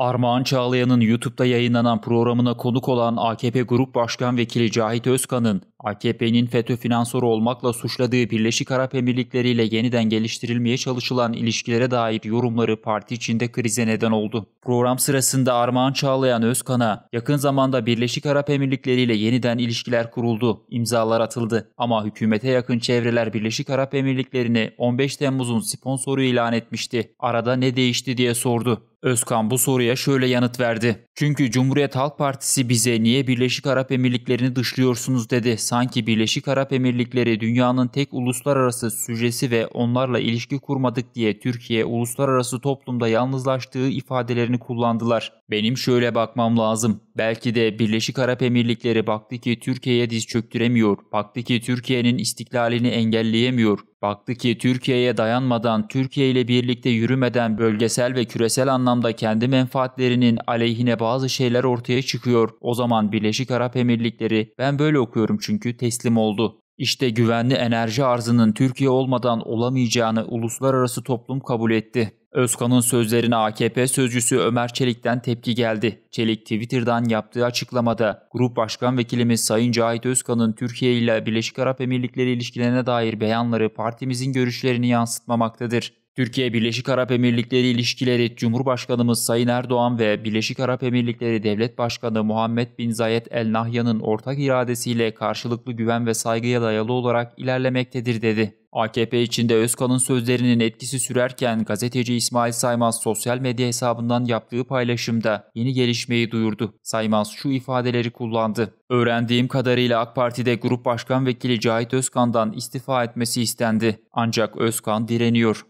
Armağan Çağlayan'ın YouTube'da yayınlanan programına konuk olan AKP Grup Başkan Vekili Cahit Özkan'ın AKP'nin FETÖ finansörü olmakla suçladığı Birleşik Arap Emirlikleri ile yeniden geliştirilmeye çalışılan ilişkilere dair yorumları parti içinde krize neden oldu. Program sırasında Armağan Çağlayan Özkan'a yakın zamanda Birleşik Arap Emirlikleri ile yeniden ilişkiler kuruldu, imzalar atıldı ama hükümete yakın çevreler Birleşik Arap Emirlikleri'ni 15 Temmuz'un sponsoru ilan etmişti. Arada ne değişti diye sordu. Özkan bu soruya şöyle yanıt verdi. Çünkü Cumhuriyet Halk Partisi bize niye Birleşik Arap Emirlikleri'ni dışlıyorsunuz dedi sanki Birleşik Arap Emirlikleri dünyanın tek uluslararası sücresi ve onlarla ilişki kurmadık diye Türkiye uluslararası toplumda yalnızlaştığı ifadelerini kullandılar. Benim şöyle bakmam lazım. Belki de Birleşik Arap Emirlikleri baktı ki Türkiye'ye diz çöktüremiyor, baktı ki Türkiye'nin istiklalini engelleyemiyor, baktı ki Türkiye'ye dayanmadan, Türkiye ile birlikte yürümeden bölgesel ve küresel anlamda kendi menfaatlerinin aleyhine bazı şeyler ortaya çıkıyor. O zaman Birleşik Arap Emirlikleri, ben böyle okuyorum çünkü teslim oldu. İşte güvenli enerji arzının Türkiye olmadan olamayacağını uluslararası toplum kabul etti. Özkan'ın sözlerine AKP sözcüsü Ömer Çelik'ten tepki geldi. Çelik Twitter'dan yaptığı açıklamada Grup Başkan Vekilimiz Sayın Cahit Özkan'ın Türkiye ile Birleşik Arap Emirlikleri ilişkilerine dair beyanları partimizin görüşlerini yansıtmamaktadır. Türkiye Birleşik Arap Emirlikleri ilişkileri Cumhurbaşkanımız Sayın Erdoğan ve Birleşik Arap Emirlikleri Devlet Başkanı Muhammed bin Zayed El Nahyan'ın ortak iradesiyle karşılıklı güven ve saygıya dayalı olarak ilerlemektedir dedi. AKP içinde Özkan'ın sözlerinin etkisi sürerken gazeteci İsmail Saymaz sosyal medya hesabından yaptığı paylaşımda yeni gelişmeyi duyurdu. Saymaz şu ifadeleri kullandı. Öğrendiğim kadarıyla AK Parti'de Grup Başkan Vekili Cahit Özkan'dan istifa etmesi istendi. Ancak Özkan direniyor.